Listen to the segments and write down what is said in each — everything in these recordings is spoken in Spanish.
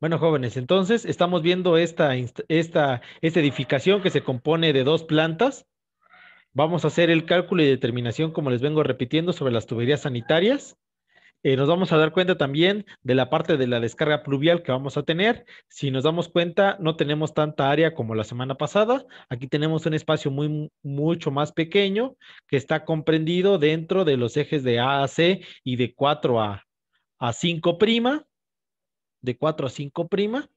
Bueno, jóvenes, entonces estamos viendo esta, esta edificación que se compone de dos plantas. Vamos a hacer el cálculo y determinación, como les vengo repitiendo, sobre las tuberías sanitarias. Eh, nos vamos a dar cuenta también de la parte de la descarga pluvial que vamos a tener. Si nos damos cuenta, no tenemos tanta área como la semana pasada. Aquí tenemos un espacio muy, mucho más pequeño que está comprendido dentro de los ejes de A a C y de 4 a, a 5 prima de 4 a 5 prima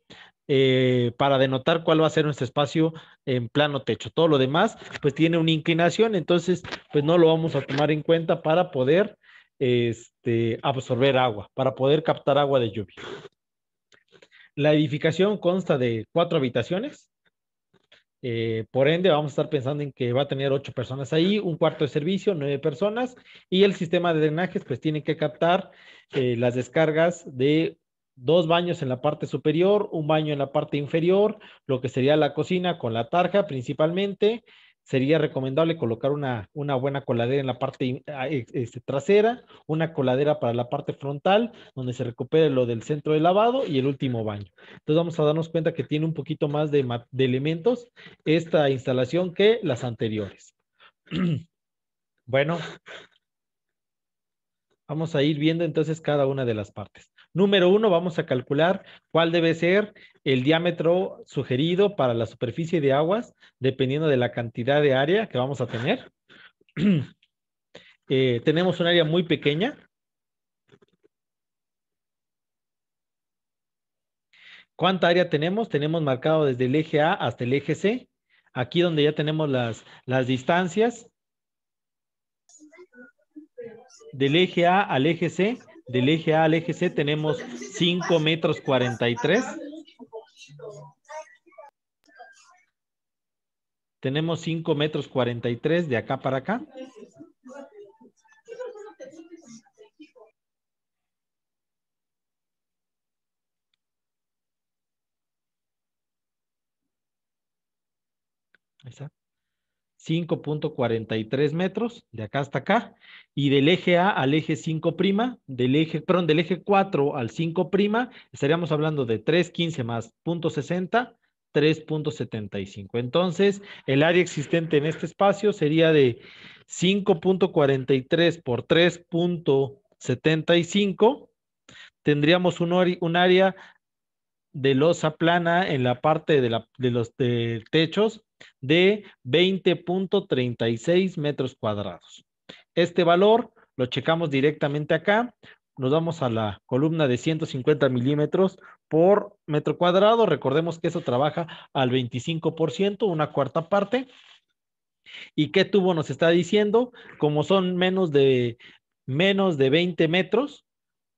eh, para denotar cuál va a ser nuestro espacio en plano techo. Todo lo demás, pues tiene una inclinación, entonces, pues no lo vamos a tomar en cuenta para poder este, absorber agua, para poder captar agua de lluvia. La edificación consta de cuatro habitaciones. Eh, por ende, vamos a estar pensando en que va a tener ocho personas ahí, un cuarto de servicio, nueve personas, y el sistema de drenajes, pues tiene que captar eh, las descargas de dos baños en la parte superior, un baño en la parte inferior, lo que sería la cocina con la tarja principalmente. Sería recomendable colocar una, buena coladera en la parte ah, e, este, trasera, una coladera para la parte frontal, donde se recupere lo del centro de lavado y el último baño. Entonces vamos a darnos cuenta que tiene un poquito más de elementos esta instalación que las anteriores. bueno, vamos a ir viendo entonces cada una de las partes. Número uno, vamos a calcular cuál debe ser el diámetro sugerido para la superficie de aguas, dependiendo de la cantidad de área que vamos a tener. Eh, tenemos un área muy pequeña. ¿Cuánta área tenemos? Tenemos marcado desde el eje A hasta el eje C. Aquí donde ya tenemos las, las distancias del eje A al eje C del eje A al eje C tenemos cinco metros cuarenta y tres. Tenemos cinco metros cuarenta y tres de acá para acá. 5.43 metros de acá hasta acá y del eje A al eje 5 prima, del eje, perdón, del eje 4 al 5 prima, estaríamos hablando de 3.15 más 0.60, 3.75. Entonces, el área existente en este espacio sería de 5.43 por 3.75. Tendríamos un, un área de losa plana en la parte de, la, de los de techos de 20.36 metros cuadrados. Este valor lo checamos directamente acá. Nos vamos a la columna de 150 milímetros por metro cuadrado. Recordemos que eso trabaja al 25%, una cuarta parte. ¿Y qué tubo nos está diciendo? Como son menos de, menos de 20 metros,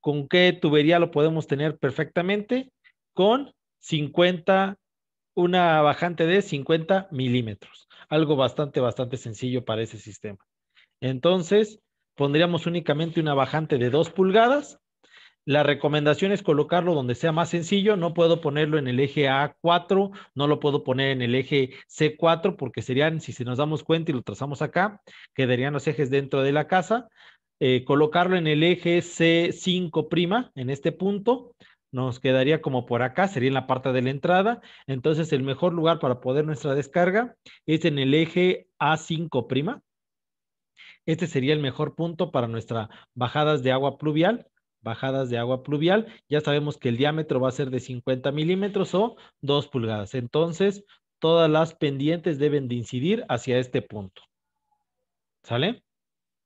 ¿con qué tubería lo podemos tener perfectamente? Con 50 una bajante de 50 milímetros, algo bastante, bastante sencillo para ese sistema. Entonces, pondríamos únicamente una bajante de 2 pulgadas. La recomendación es colocarlo donde sea más sencillo. No puedo ponerlo en el eje A4, no lo puedo poner en el eje C4 porque serían, si nos damos cuenta y lo trazamos acá, quedarían los ejes dentro de la casa. Eh, colocarlo en el eje C5', en este punto, nos quedaría como por acá, sería en la parte de la entrada. Entonces, el mejor lugar para poder nuestra descarga es en el eje A5'. Este sería el mejor punto para nuestras bajadas de agua pluvial. Bajadas de agua pluvial. Ya sabemos que el diámetro va a ser de 50 milímetros o 2 pulgadas. Entonces, todas las pendientes deben de incidir hacia este punto. ¿Sale?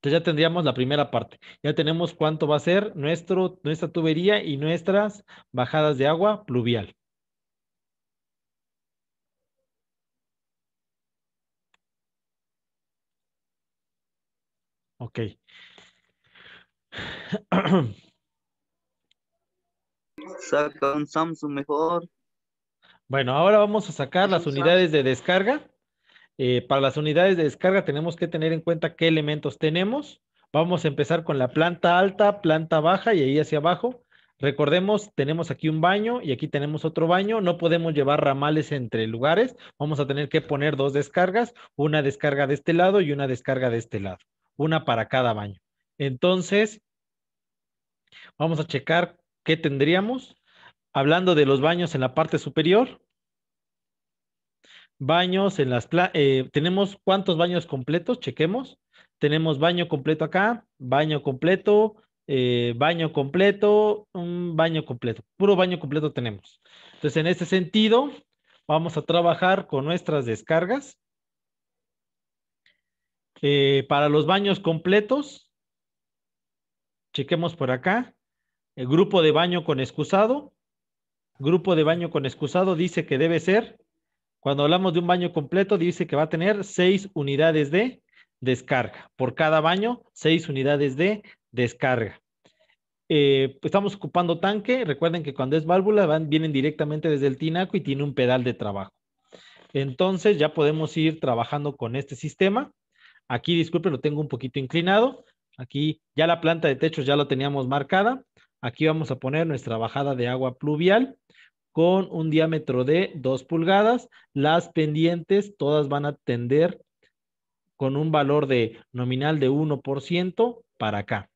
Entonces ya tendríamos la primera parte. Ya tenemos cuánto va a ser nuestro, nuestra tubería y nuestras bajadas de agua pluvial. Ok. Saca Samsung mejor. Bueno, ahora vamos a sacar las unidades de descarga eh, para las unidades de descarga tenemos que tener en cuenta qué elementos tenemos. Vamos a empezar con la planta alta, planta baja y ahí hacia abajo. Recordemos, tenemos aquí un baño y aquí tenemos otro baño. No podemos llevar ramales entre lugares. Vamos a tener que poner dos descargas, una descarga de este lado y una descarga de este lado, una para cada baño. Entonces, vamos a checar qué tendríamos. Hablando de los baños en la parte superior, Baños en las eh, tenemos cuántos baños completos, chequemos. Tenemos baño completo acá, baño completo, eh, baño completo, un baño completo, puro baño completo tenemos. Entonces, en este sentido, vamos a trabajar con nuestras descargas. Eh, para los baños completos, chequemos por acá, el grupo de baño con excusado. Grupo de baño con excusado dice que debe ser cuando hablamos de un baño completo, dice que va a tener seis unidades de descarga. Por cada baño, seis unidades de descarga. Eh, estamos ocupando tanque. Recuerden que cuando es válvula, vienen directamente desde el tinaco y tiene un pedal de trabajo. Entonces ya podemos ir trabajando con este sistema. Aquí, disculpen, lo tengo un poquito inclinado. Aquí ya la planta de techo ya lo teníamos marcada. Aquí vamos a poner nuestra bajada de agua pluvial con un diámetro de 2 pulgadas. Las pendientes todas van a tender con un valor de nominal de 1% para acá.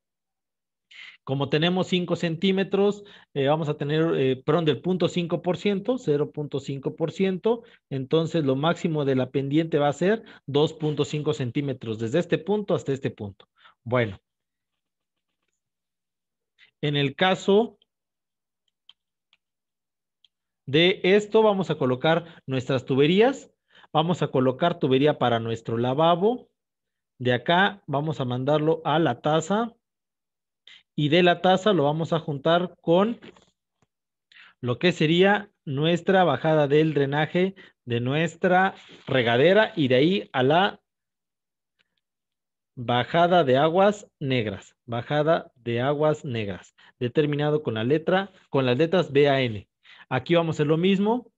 Como tenemos 5 centímetros, eh, vamos a tener, eh, perdón, del 0.5%, 0.5%, entonces lo máximo de la pendiente va a ser 2.5 centímetros, desde este punto hasta este punto. Bueno, en el caso de esto vamos a colocar nuestras tuberías, vamos a colocar tubería para nuestro lavabo, de acá vamos a mandarlo a la taza y de la taza lo vamos a juntar con lo que sería nuestra bajada del drenaje de nuestra regadera y de ahí a la bajada de aguas negras, bajada de aguas negras, determinado con la letra, con las letras BAN. Aquí vamos a hacer lo mismo.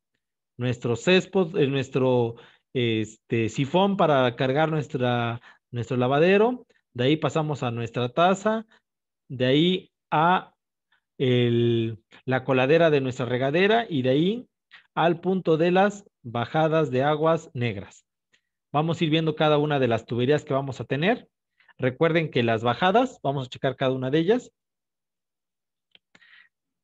Nuestro césped, eh, nuestro este, sifón para cargar nuestra, nuestro lavadero. De ahí pasamos a nuestra taza. De ahí a la coladera de nuestra regadera y de ahí al punto de las bajadas de aguas negras. Vamos a ir viendo cada una de las tuberías que vamos a tener. Recuerden que las bajadas, vamos a checar cada una de ellas.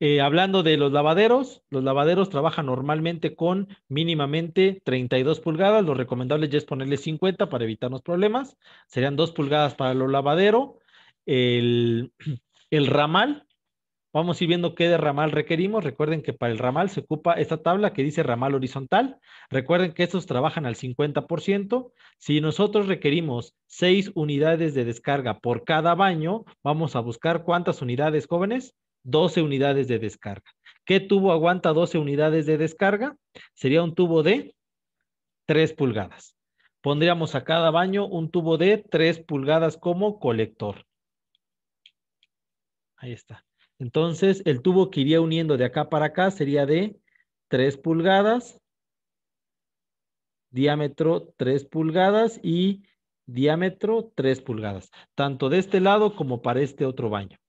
Eh, hablando de los lavaderos, los lavaderos trabajan normalmente con mínimamente 32 pulgadas. Lo recomendable ya es ponerle 50 para evitarnos problemas. Serían 2 pulgadas para los lavadero. El, el ramal, Vamos a ir viendo qué de ramal requerimos. Recuerden que para el ramal se ocupa esta tabla que dice ramal horizontal. Recuerden que estos trabajan al 50%. Si nosotros requerimos 6 unidades de descarga por cada baño, vamos a buscar cuántas unidades, jóvenes. 12 unidades de descarga. ¿Qué tubo aguanta 12 unidades de descarga? Sería un tubo de 3 pulgadas. Pondríamos a cada baño un tubo de 3 pulgadas como colector. Ahí está. Entonces, el tubo que iría uniendo de acá para acá sería de 3 pulgadas, diámetro 3 pulgadas y diámetro 3 pulgadas, tanto de este lado como para este otro baño.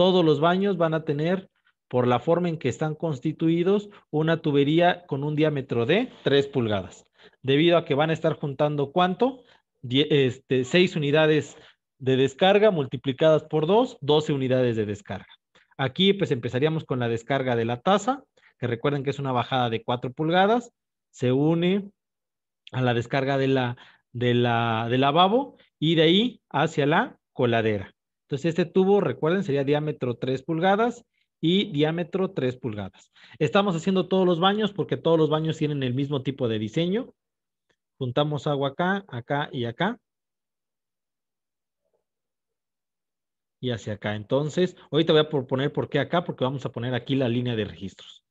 Todos los baños van a tener, por la forma en que están constituidos, una tubería con un diámetro de 3 pulgadas. Debido a que van a estar juntando cuánto? 6 este, unidades de descarga multiplicadas por 2, 12 unidades de descarga. Aquí pues empezaríamos con la descarga de la taza, que recuerden que es una bajada de 4 pulgadas, se une a la descarga de la, de la, del lavabo y de ahí hacia la coladera. Entonces, este tubo, recuerden, sería diámetro 3 pulgadas y diámetro 3 pulgadas. Estamos haciendo todos los baños porque todos los baños tienen el mismo tipo de diseño. Juntamos agua acá, acá y acá. Y hacia acá. Entonces, ahorita voy a proponer por qué acá, porque vamos a poner aquí la línea de registros.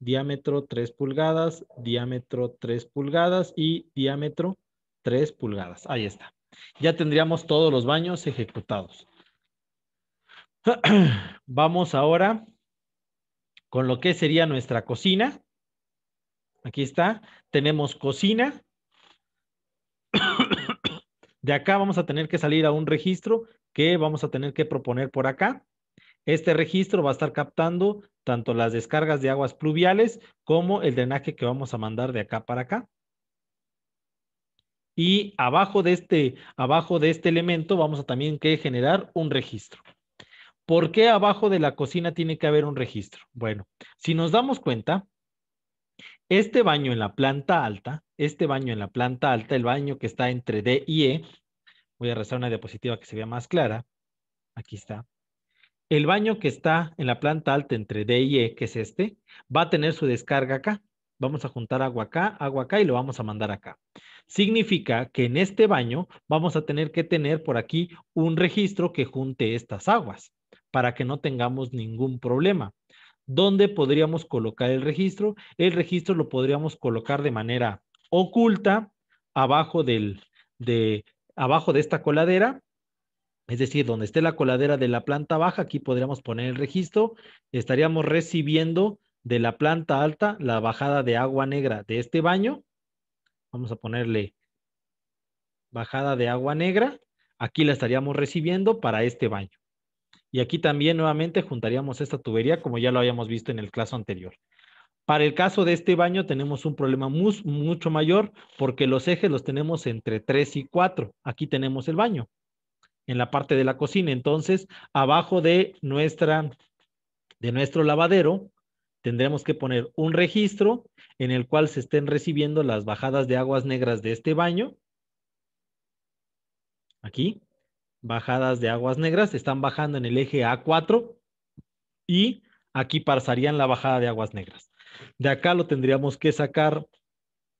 Diámetro 3 pulgadas, diámetro 3 pulgadas y diámetro 3 pulgadas. Ahí está. Ya tendríamos todos los baños ejecutados. Vamos ahora con lo que sería nuestra cocina. Aquí está. Tenemos cocina. De acá vamos a tener que salir a un registro que vamos a tener que proponer por acá. Este registro va a estar captando tanto las descargas de aguas pluviales como el drenaje que vamos a mandar de acá para acá. Y abajo de este, abajo de este elemento vamos a también que generar un registro. ¿Por qué abajo de la cocina tiene que haber un registro? Bueno, si nos damos cuenta, este baño en la planta alta, este baño en la planta alta, el baño que está entre D y E, voy a rezar una diapositiva que se vea más clara, aquí está. El baño que está en la planta alta entre D y E, que es este, va a tener su descarga acá. Vamos a juntar agua acá, agua acá y lo vamos a mandar acá. Significa que en este baño vamos a tener que tener por aquí un registro que junte estas aguas para que no tengamos ningún problema. ¿Dónde podríamos colocar el registro? El registro lo podríamos colocar de manera oculta abajo, del, de, abajo de esta coladera es decir, donde esté la coladera de la planta baja, aquí podríamos poner el registro, estaríamos recibiendo de la planta alta la bajada de agua negra de este baño. Vamos a ponerle bajada de agua negra, aquí la estaríamos recibiendo para este baño. Y aquí también nuevamente juntaríamos esta tubería como ya lo habíamos visto en el caso anterior. Para el caso de este baño tenemos un problema mucho mayor porque los ejes los tenemos entre 3 y 4. Aquí tenemos el baño en la parte de la cocina. Entonces, abajo de, nuestra, de nuestro lavadero tendremos que poner un registro en el cual se estén recibiendo las bajadas de aguas negras de este baño. Aquí bajadas de aguas negras, están bajando en el eje A4 y aquí pasarían la bajada de aguas negras. De acá lo tendríamos que sacar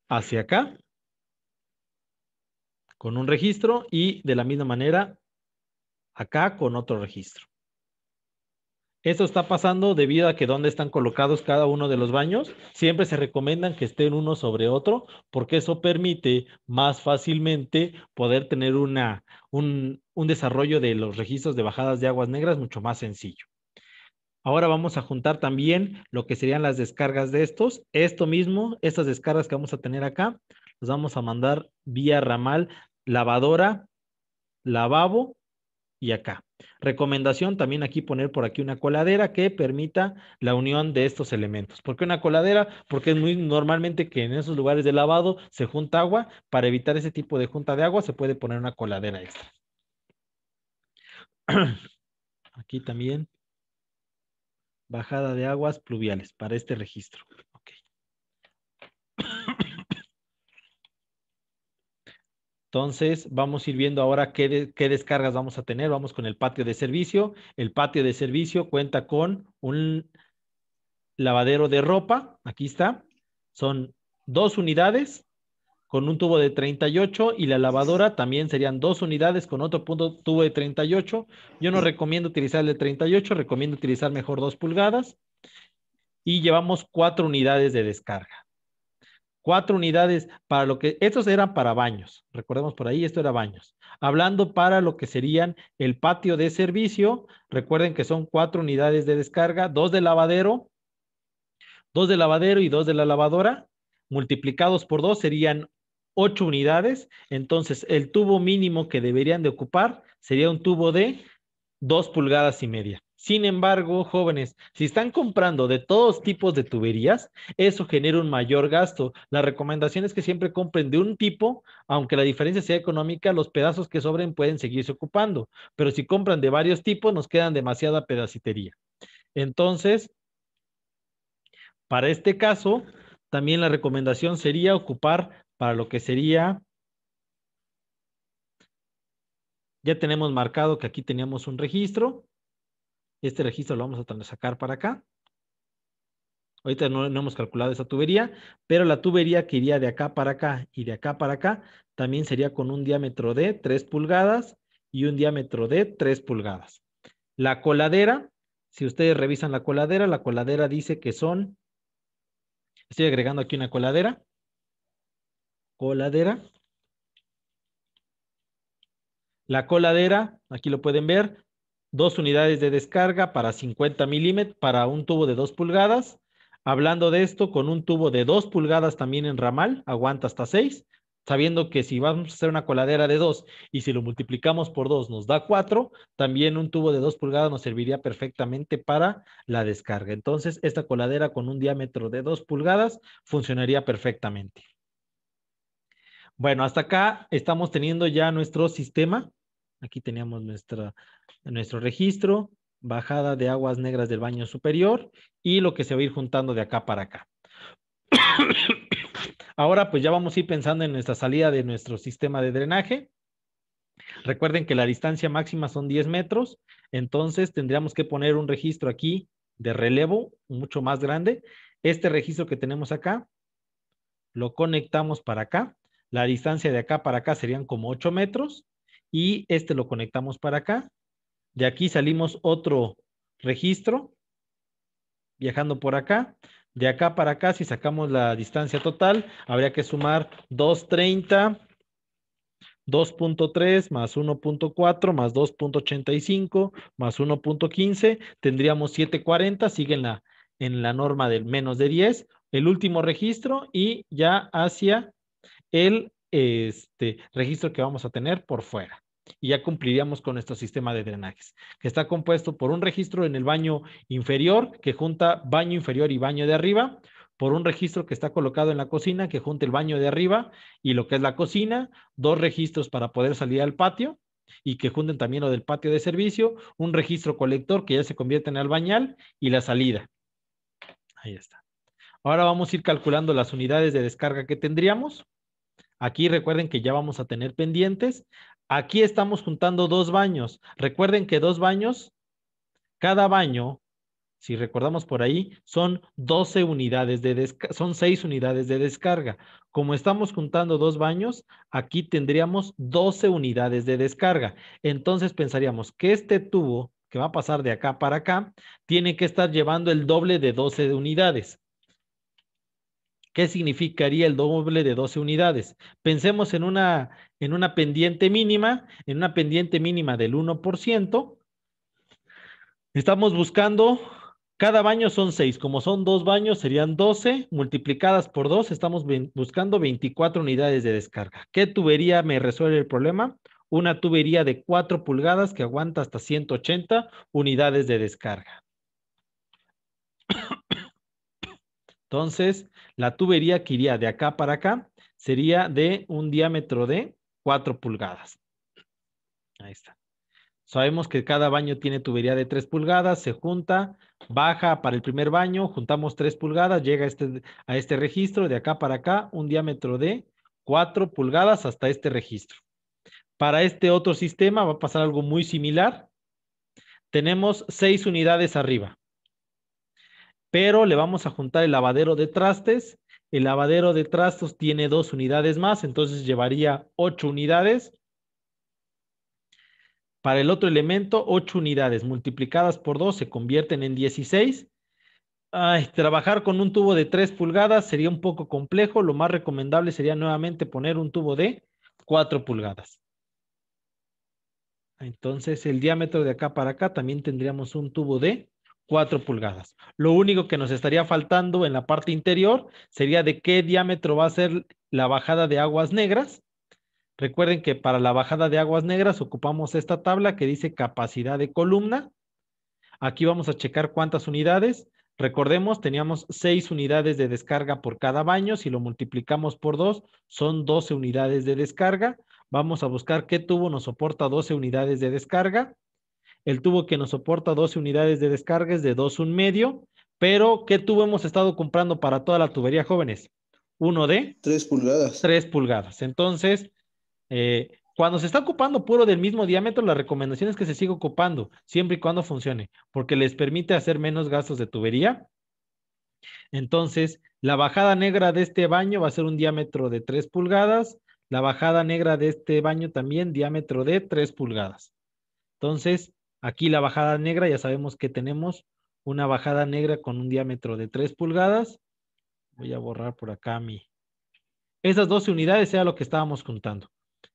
hacia acá con un registro y de la misma manera acá con otro registro. Esto está pasando debido a que donde están colocados cada uno de los baños, siempre se recomiendan que estén uno sobre otro, porque eso permite más fácilmente poder tener una, un, desarrollo de los registros de bajadas de aguas negras mucho más sencillo. Ahora vamos a juntar también lo que serían las descargas de estos. Esto mismo, estas descargas que vamos a tener acá, las vamos a mandar vía ramal lavadora, lavabo y acá. Recomendación también aquí poner por aquí una coladera que permita la unión de estos elementos. ¿Por qué una coladera? Porque es muy normalmente que en esos lugares de lavado se junta agua. Para evitar ese tipo de junta de agua se puede poner una coladera extra. Aquí también bajada de aguas pluviales para este registro. Okay. Entonces, vamos a ir viendo ahora qué, descargas vamos a tener. Vamos con el patio de servicio. El patio de servicio cuenta con un lavadero de ropa. Aquí está. Son dos unidades con un tubo de 38 y la lavadora también serían dos unidades con otro punto, tubo de 38. Yo no recomiendo utilizar el de 38, recomiendo utilizar mejor dos pulgadas. Y llevamos cuatro unidades de descarga cuatro unidades para lo que, estos eran para baños, recordemos por ahí, esto era baños. Hablando para lo que serían el patio de servicio, recuerden que son cuatro unidades de descarga, dos de lavadero, dos de lavadero y dos de la lavadora, multiplicados por dos serían ocho unidades, entonces el tubo mínimo que deberían de ocupar sería un tubo de dos pulgadas y media. Sin embargo, jóvenes, si están comprando de todos tipos de tuberías, eso genera un mayor gasto. La recomendación es que siempre compren de un tipo, aunque la diferencia sea económica, los pedazos que sobren pueden seguirse ocupando, pero si compran de varios tipos, nos quedan demasiada pedacitería. Entonces, para este caso, también la recomendación sería ocupar para lo que sería... Ya tenemos marcado que aquí teníamos un registro este registro lo vamos a sacar para acá. Ahorita no, no, hemos calculado esa tubería, pero la tubería que iría de acá para acá y de acá para acá también sería con un diámetro de 3 pulgadas y un diámetro de 3 pulgadas. La coladera, si ustedes revisan la coladera, la coladera dice que son, estoy agregando aquí una coladera, coladera. La coladera, aquí lo pueden ver, dos unidades de descarga para 50 milímetros, para un tubo de 2 pulgadas. Hablando de esto, con un tubo de 2 pulgadas también en ramal, aguanta hasta 6, sabiendo que si vamos a hacer una coladera de 2 y si lo multiplicamos por 2 nos da 4, también un tubo de 2 pulgadas nos serviría perfectamente para la descarga. Entonces, esta coladera con un diámetro de 2 pulgadas funcionaría perfectamente. Bueno, hasta acá estamos teniendo ya nuestro sistema Aquí teníamos nuestro registro, bajada de aguas negras del baño superior y lo que se va a ir juntando de acá para acá. Ahora pues ya vamos a ir pensando en nuestra salida de nuestro sistema de drenaje. Recuerden que la distancia máxima son 10 metros, entonces tendríamos que poner un registro aquí de relevo mucho más grande. Este registro que tenemos acá lo conectamos para acá. La distancia de acá para acá serían como 8 metros y este lo conectamos para acá. De aquí salimos otro registro, viajando por acá. De acá para acá, si sacamos la distancia total, habría que sumar 230, 2.3 más 1.4 más 2.85 más 1.15, tendríamos 740, sigue en la, en la norma del menos de 10, el último registro y ya hacia el este registro que vamos a tener por fuera. Y ya cumpliríamos con nuestro sistema de drenajes, que está compuesto por un registro en el baño inferior, que junta baño inferior y baño de arriba, por un registro que está colocado en la cocina, que junta el baño de arriba y lo que es la cocina, dos registros para poder salir al patio, y que junten también lo del patio de servicio, un registro colector que ya se convierte en el bañal y la salida. Ahí está. Ahora vamos a ir calculando las unidades de descarga que tendríamos. Aquí recuerden que ya vamos a tener pendientes. Aquí estamos juntando dos baños. Recuerden que dos baños, cada baño, si recordamos por ahí, son 12 unidades de son 6 unidades de descarga. Como estamos juntando dos baños, aquí tendríamos 12 unidades de descarga. Entonces pensaríamos que este tubo que va a pasar de acá para acá, tiene que estar llevando el doble de 12 unidades. ¿Qué significaría el doble de 12 unidades? Pensemos en una, en una pendiente mínima, en una pendiente mínima del 1%. Estamos buscando, cada baño son 6, como son dos baños serían 12, multiplicadas por 2 estamos buscando 24 unidades de descarga. ¿Qué tubería me resuelve el problema? Una tubería de 4 pulgadas que aguanta hasta 180 unidades de descarga. Entonces, la tubería que iría de acá para acá sería de un diámetro de 4 pulgadas. Ahí está. Sabemos que cada baño tiene tubería de 3 pulgadas, se junta, baja para el primer baño, juntamos 3 pulgadas, llega este, a este, registro, de acá para acá, un diámetro de 4 pulgadas hasta este registro. Para este otro sistema va a pasar algo muy similar. Tenemos 6 unidades arriba pero le vamos a juntar el lavadero de trastes. El lavadero de trastos tiene dos unidades más, entonces llevaría ocho unidades. Para el otro elemento, ocho unidades multiplicadas por dos se convierten en 16. trabajar con un tubo de 3 pulgadas sería un poco complejo. Lo más recomendable sería nuevamente poner un tubo de 4 pulgadas. Entonces, el diámetro de acá para acá también tendríamos un tubo de 4 pulgadas. Lo único que nos estaría faltando en la parte interior sería de qué diámetro va a ser la bajada de aguas negras. Recuerden que para la bajada de aguas negras ocupamos esta tabla que dice capacidad de columna. Aquí vamos a checar cuántas unidades. Recordemos, teníamos 6 unidades de descarga por cada baño. Si lo multiplicamos por 2, son 12 unidades de descarga. Vamos a buscar qué tubo nos soporta 12 unidades de descarga el tubo que nos soporta 12 unidades de es de 2 un medio, pero ¿qué tubo hemos estado comprando para toda la tubería, jóvenes? Uno de... 3 pulgadas. 3 pulgadas. Entonces, eh, cuando se está ocupando puro del mismo diámetro, la recomendación es que se siga ocupando, siempre y cuando funcione, porque les permite hacer menos gastos de tubería. Entonces, la bajada negra de este baño va a ser un diámetro de 3 pulgadas, la bajada negra de este baño también diámetro de 3 pulgadas. Entonces, Aquí la bajada negra, ya sabemos que tenemos una bajada negra con un diámetro de 3 pulgadas. Voy a borrar por acá mi... Esas 12 unidades sea lo que estábamos contando.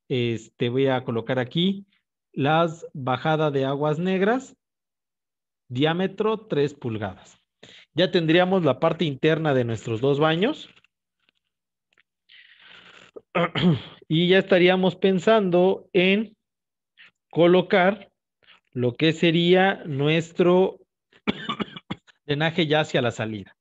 Este, voy a colocar aquí las bajadas de aguas negras, diámetro 3 pulgadas. Ya tendríamos la parte interna de nuestros dos baños. Y ya estaríamos pensando en colocar lo que sería nuestro drenaje ya hacia la salida.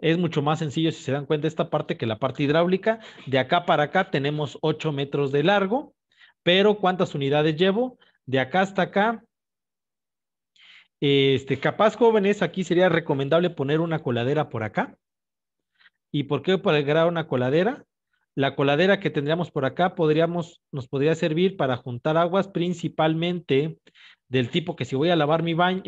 Es mucho más sencillo, si se dan cuenta, esta parte que la parte hidráulica. De acá para acá tenemos 8 metros de largo, pero ¿cuántas unidades llevo? De acá hasta acá. Este, capaz, jóvenes, aquí sería recomendable poner una coladera por acá. ¿Y por qué para agregar una coladera? La coladera que tendríamos por acá podríamos, nos podría servir para juntar aguas principalmente del tipo que si voy a lavar mi baño,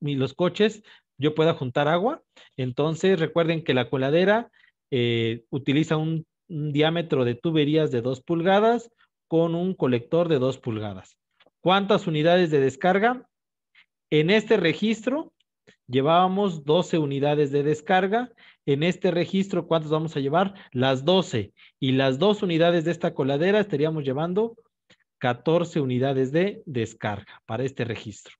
los coches, yo pueda juntar agua. Entonces recuerden que la coladera eh, utiliza un, un diámetro de tuberías de 2 pulgadas con un colector de 2 pulgadas. ¿Cuántas unidades de descarga? En este registro Llevábamos 12 unidades de descarga. En este registro, cuántos vamos a llevar? Las 12. Y las dos unidades de esta coladera estaríamos llevando 14 unidades de descarga para este registro.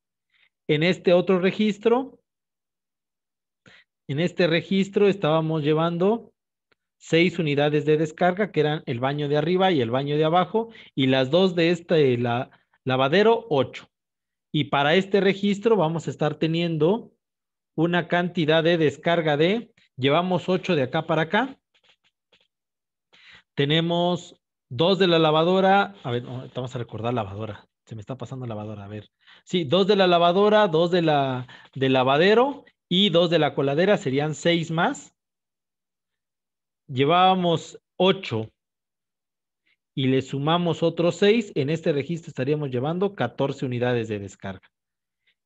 En este otro registro, en este registro estábamos llevando seis unidades de descarga, que eran el baño de arriba y el baño de abajo, y las dos de este lavadero, 8 Y para este registro vamos a estar teniendo una cantidad de descarga de, llevamos 8 de acá para acá, tenemos 2 de la lavadora, a ver, vamos a recordar lavadora, se me está pasando lavadora, a ver. Sí, 2 de la lavadora, 2 de la, del lavadero y 2 de la coladera serían 6 más. Llevábamos 8 y le sumamos otros 6, en este registro estaríamos llevando 14 unidades de descarga.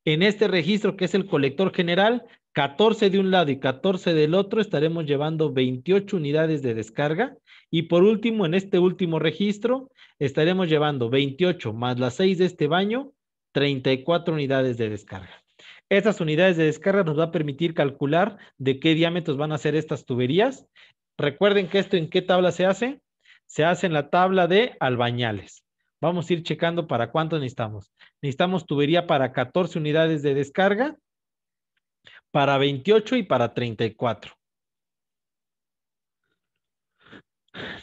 En este registro, que es el colector general, 14 de un lado y 14 del otro, estaremos llevando 28 unidades de descarga. Y por último, en este último registro, estaremos llevando 28 más las 6 de este baño, 34 unidades de descarga. Estas unidades de descarga nos va a permitir calcular de qué diámetros van a ser estas tuberías. Recuerden que esto en qué tabla se hace. Se hace en la tabla de albañales. Vamos a ir checando para cuánto necesitamos. Necesitamos tubería para 14 unidades de descarga, para 28 y para 34.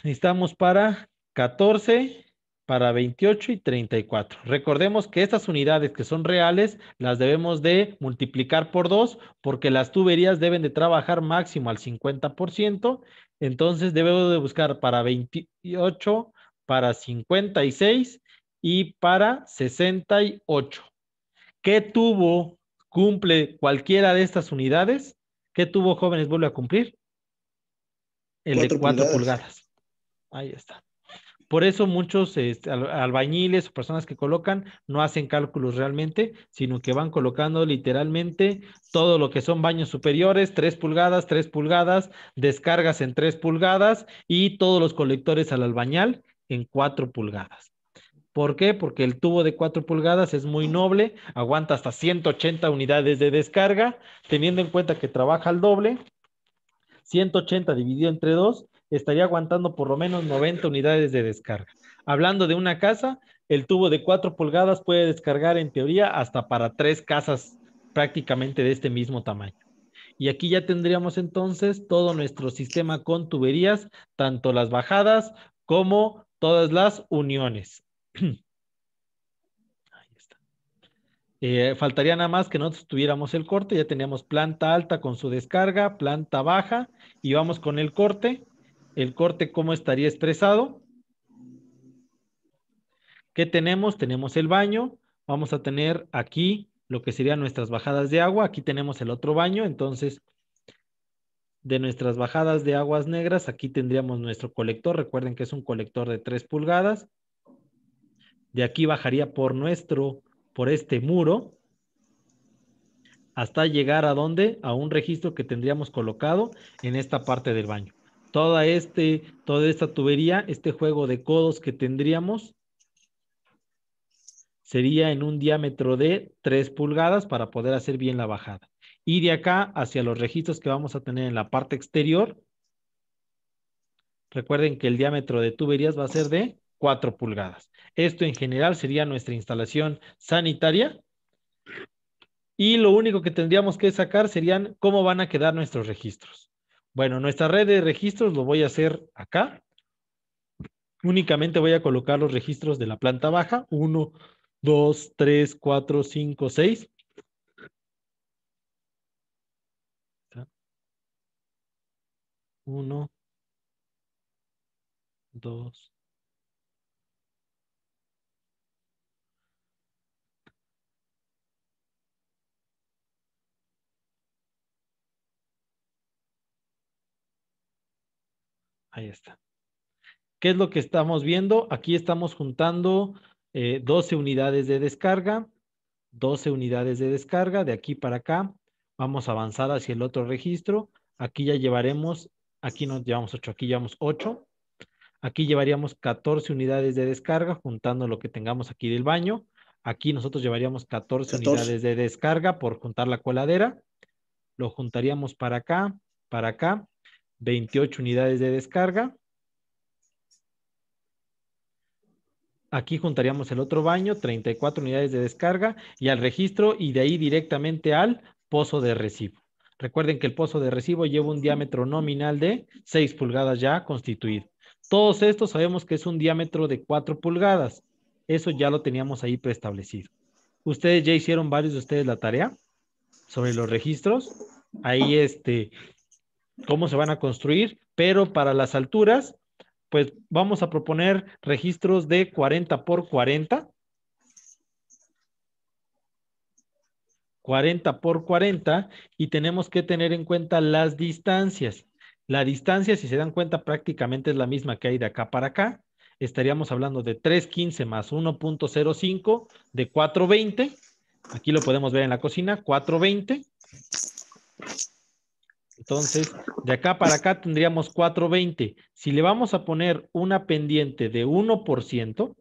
Necesitamos para 14, para 28 y 34. Recordemos que estas unidades que son reales las debemos de multiplicar por 2 porque las tuberías deben de trabajar máximo al 50%. Entonces debo de buscar para 28, para 56 y para 68. ¿Qué tubo cumple cualquiera de estas unidades? ¿Qué tubo jóvenes vuelve a cumplir? El de 4 pulgadas. Ahí está. Por eso muchos este, albañiles o personas que colocan no hacen cálculos realmente, sino que van colocando literalmente todo lo que son baños superiores, 3 pulgadas, 3 pulgadas, descargas en 3 pulgadas y todos los colectores al albañal en 4 pulgadas. ¿Por qué? Porque el tubo de 4 pulgadas es muy noble, aguanta hasta 180 unidades de descarga, teniendo en cuenta que trabaja al doble, 180 dividido entre 2 estaría aguantando por lo menos 90 unidades de descarga. Hablando de una casa, el tubo de 4 pulgadas puede descargar en teoría hasta para tres casas prácticamente de este mismo tamaño. Y aquí ya tendríamos entonces todo nuestro sistema con tuberías, tanto las bajadas como todas las uniones. Ahí está. Eh, faltaría nada más que nosotros tuviéramos el corte, ya teníamos planta alta con su descarga, planta baja y vamos con el corte. El corte, ¿cómo estaría estresado? ¿Qué tenemos? Tenemos el baño, vamos a tener aquí lo que serían nuestras bajadas de agua, aquí tenemos el otro baño, entonces de nuestras bajadas de aguas negras, aquí tendríamos nuestro colector, recuerden que es un colector de 3 pulgadas. De aquí bajaría por nuestro, por este muro, hasta llegar a donde A un registro que tendríamos colocado en esta parte del baño. Toda, este, toda esta tubería, este juego de codos que tendríamos, sería en un diámetro de 3 pulgadas para poder hacer bien la bajada y de acá hacia los registros que vamos a tener en la parte exterior. Recuerden que el diámetro de tuberías va a ser de 4 pulgadas. Esto en general sería nuestra instalación sanitaria. Y lo único que tendríamos que sacar serían cómo van a quedar nuestros registros. Bueno, nuestra red de registros lo voy a hacer acá. Únicamente voy a colocar los registros de la planta baja. 1, 2, 3, 4, 5, 6 Uno, dos, Ahí está. ¿Qué es lo que estamos viendo? Aquí estamos juntando eh, 12 unidades de descarga, 12 unidades de descarga de aquí para acá. Vamos a avanzar hacia el otro registro. Aquí ya llevaremos Aquí nos llevamos 8, aquí llevamos 8. Aquí llevaríamos 14 unidades de descarga, juntando lo que tengamos aquí del baño. Aquí nosotros llevaríamos 14, unidades de descarga por juntar la coladera. Lo juntaríamos para acá, para acá. 28 unidades de descarga. Aquí juntaríamos el otro baño, 34 unidades de descarga y al registro y de ahí directamente al pozo de recibo. Recuerden que el pozo de recibo lleva un diámetro nominal de 6 pulgadas ya constituido. Todos estos sabemos que es un diámetro de 4 pulgadas. Eso ya lo teníamos ahí preestablecido. Ustedes ya hicieron varios de ustedes la tarea sobre los registros. Ahí este, cómo se van a construir, pero para las alturas, pues vamos a proponer registros de 40 por 40 40 por 40 y tenemos que tener en cuenta las distancias. La distancia, si se dan cuenta, prácticamente es la misma que hay de acá para acá. Estaríamos hablando de 3.15 más 1.05 de 4.20. Aquí lo podemos ver en la cocina, 4.20. Entonces, de acá para acá tendríamos 4.20. Si le vamos a poner una pendiente de 1%,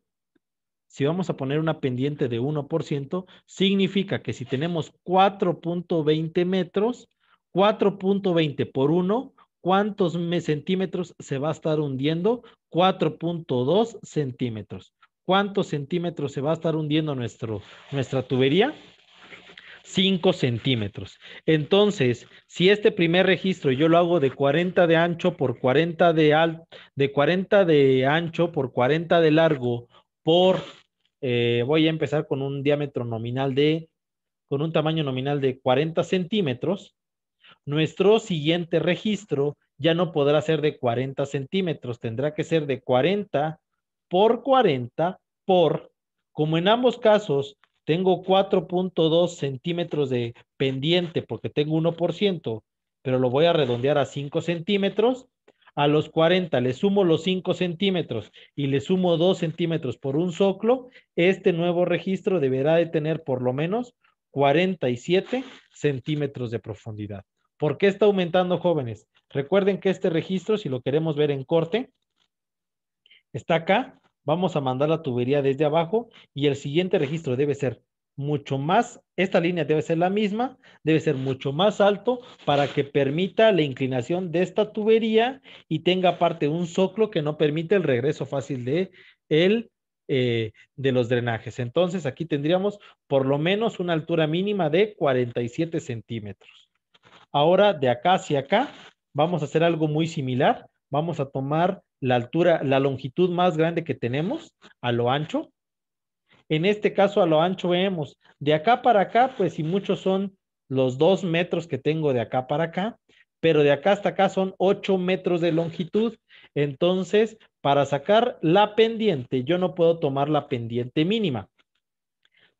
si vamos a poner una pendiente de 1%, significa que si tenemos 4.20 metros, 4.20 por 1, ¿cuántos centímetros se va a estar hundiendo? 4.2 centímetros. ¿Cuántos centímetros se va a estar hundiendo nuestro, nuestra tubería? 5 centímetros. Entonces, si este primer registro yo lo hago de 40 de ancho por 40 de alto, de 40 de ancho por 40 de largo por eh, voy a empezar con un diámetro nominal de, con un tamaño nominal de 40 centímetros, nuestro siguiente registro ya no podrá ser de 40 centímetros, tendrá que ser de 40 por 40 por, como en ambos casos tengo 4.2 centímetros de pendiente porque tengo 1%, pero lo voy a redondear a 5 centímetros, a los 40 le sumo los 5 centímetros y le sumo 2 centímetros por un soclo, este nuevo registro deberá de tener por lo menos 47 centímetros de profundidad. ¿Por qué está aumentando, jóvenes? Recuerden que este registro, si lo queremos ver en corte, está acá. Vamos a mandar la tubería desde abajo y el siguiente registro debe ser mucho más, esta línea debe ser la misma, debe ser mucho más alto para que permita la inclinación de esta tubería y tenga aparte un soclo que no permite el regreso fácil de, eh, de los drenajes. Entonces aquí tendríamos por lo menos una altura mínima de 47 centímetros. Ahora de acá hacia acá vamos a hacer algo muy similar. Vamos a tomar la altura, la longitud más grande que tenemos a lo ancho en este caso, a lo ancho vemos de acá para acá, pues si muchos son los dos metros que tengo de acá para acá, pero de acá hasta acá son 8 metros de longitud. Entonces, para sacar la pendiente, yo no puedo tomar la pendiente mínima.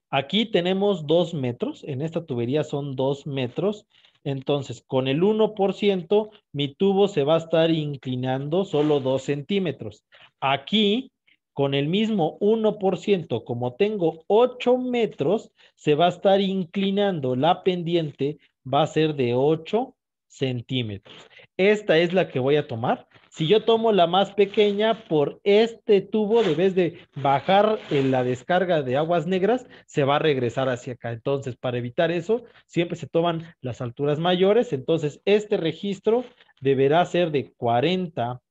Aquí tenemos dos metros, en esta tubería son dos metros. Entonces, con el 1%, mi tubo se va a estar inclinando solo 2 centímetros. Aquí con el mismo 1%, como tengo 8 metros, se va a estar inclinando la pendiente, va a ser de 8 centímetros. Esta es la que voy a tomar. Si yo tomo la más pequeña por este tubo, de vez de bajar en eh, la descarga de aguas negras, se va a regresar hacia acá. Entonces, para evitar eso, siempre se toman las alturas mayores. Entonces, este registro deberá ser de 40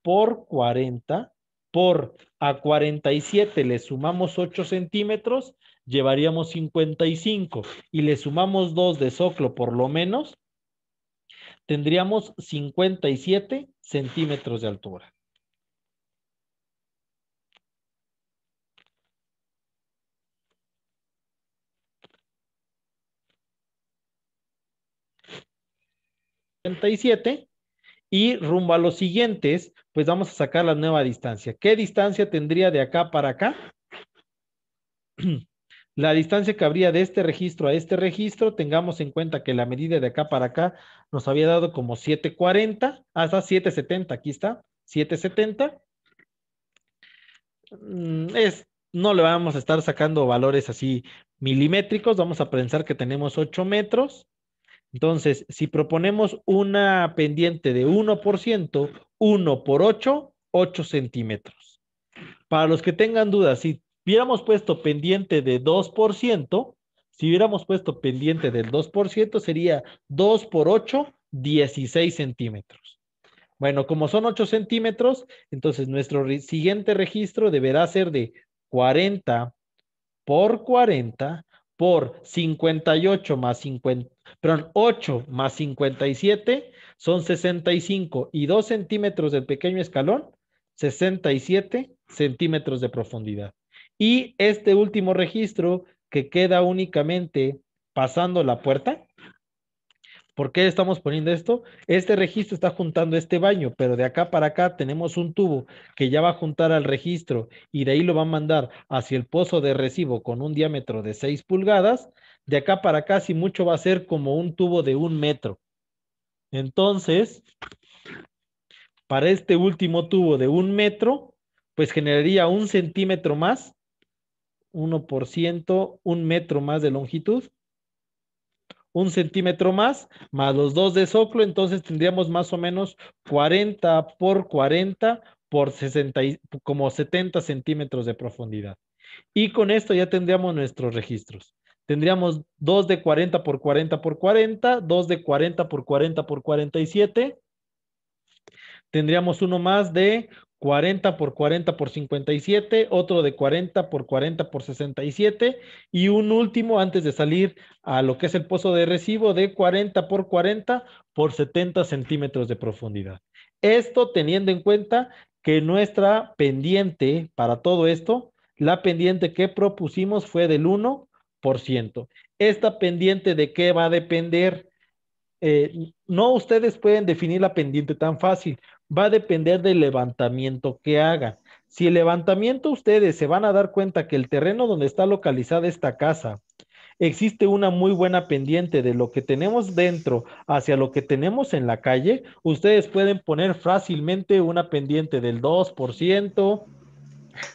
por 40 por a 47 le sumamos 8 centímetros, llevaríamos 55 y le sumamos 2 de soclo por lo menos, tendríamos 57 centímetros de altura. 57 y rumbo a los siguientes, pues vamos a sacar la nueva distancia. ¿Qué distancia tendría de acá para acá? La distancia que habría de este registro a este registro, tengamos en cuenta que la medida de acá para acá nos había dado como 740 hasta 770. Aquí está, 770. Mm, es, no le vamos a estar sacando valores así milimétricos. Vamos a pensar que tenemos 8 metros entonces, si proponemos una pendiente de 1%, 1 por 8, 8 centímetros. Para los que tengan dudas, si hubiéramos puesto pendiente de 2%, si hubiéramos puesto pendiente del 2%, sería 2 por 8, 16 centímetros. Bueno, como son 8 centímetros, entonces nuestro siguiente registro deberá ser de 40 por 40 por 58 más 50, perdón, 8 más 57 son 65 y 2 centímetros del pequeño escalón, 67 centímetros de profundidad. Y este último registro que queda únicamente pasando la puerta, ¿Por qué estamos poniendo esto? Este registro está juntando este baño, pero de acá para acá tenemos un tubo que ya va a juntar al registro y de ahí lo va a mandar hacia el pozo de recibo con un diámetro de 6 pulgadas. De acá para acá, si mucho, va a ser como un tubo de un metro. Entonces, para este último tubo de un metro, pues generaría un centímetro más, 1%, un metro más de longitud un centímetro más, más los dos de soclo, entonces tendríamos más o menos 40 por 40 por 60, como 70 centímetros de profundidad. Y con esto ya tendríamos nuestros registros. Tendríamos dos de 40 por 40 por 40, dos de 40 por 40 por 47. Tendríamos uno más de 40 por 40 por 57, otro de 40 por 40 por 67 y un último antes de salir a lo que es el pozo de recibo de 40 por 40 por 70 centímetros de profundidad. Esto teniendo en cuenta que nuestra pendiente para todo esto, la pendiente que propusimos fue del 1%. Esta pendiente de qué va a depender eh, no ustedes pueden definir la pendiente tan fácil, va a depender del levantamiento que hagan. Si el levantamiento ustedes se van a dar cuenta que el terreno donde está localizada esta casa existe una muy buena pendiente de lo que tenemos dentro hacia lo que tenemos en la calle, ustedes pueden poner fácilmente una pendiente del 2%,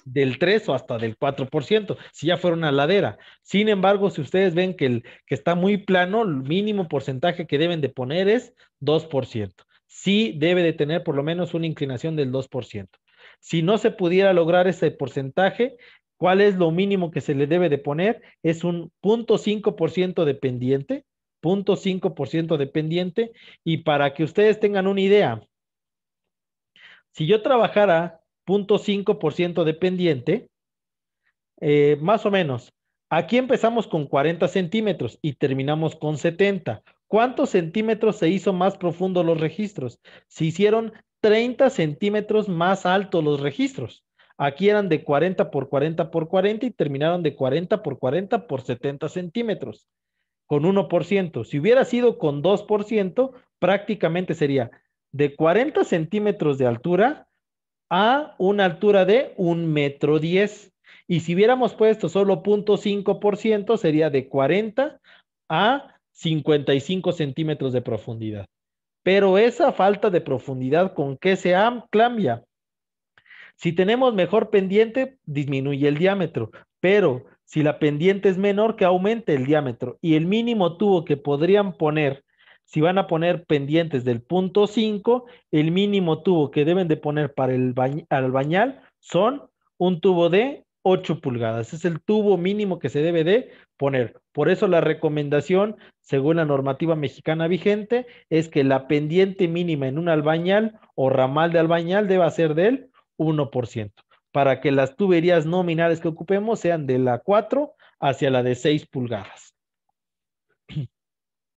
del 3 o hasta del 4%, si ya fuera una ladera. Sin embargo, si ustedes ven que, el, que está muy plano, el mínimo porcentaje que deben de poner es 2%. Sí debe de tener por lo menos una inclinación del 2%. Si no se pudiera lograr ese porcentaje, ¿cuál es lo mínimo que se le debe de poner? Es un 0.5% de pendiente, 0.5% de pendiente. Y para que ustedes tengan una idea, si yo trabajara 0.5% de pendiente, más o menos. Aquí empezamos con 40 centímetros y terminamos con 70. ¿Cuántos centímetros se hizo más profundo los registros? Se hicieron 30 centímetros más altos los registros. Aquí eran de 40 por 40 por 40 y terminaron de 40 por 40 por 70 centímetros, con 1%. Si hubiera sido con 2%, prácticamente sería de 40 centímetros de altura a una altura de un metro diez. Y si hubiéramos puesto solo 0.5%, sería de 40 a 55 centímetros de profundidad. Pero esa falta de profundidad, ¿con que se cambia? Si tenemos mejor pendiente, disminuye el diámetro, pero si la pendiente es menor, que aumente el diámetro. Y el mínimo tubo que podrían poner si van a poner pendientes del punto 5, el mínimo tubo que deben de poner para el albañal son un tubo de 8 pulgadas. Es el tubo mínimo que se debe de poner. Por eso la recomendación, según la normativa mexicana vigente, es que la pendiente mínima en un albañal o ramal de albañal deba ser del 1%, para que las tuberías nominales que ocupemos sean de la 4 hacia la de 6 pulgadas.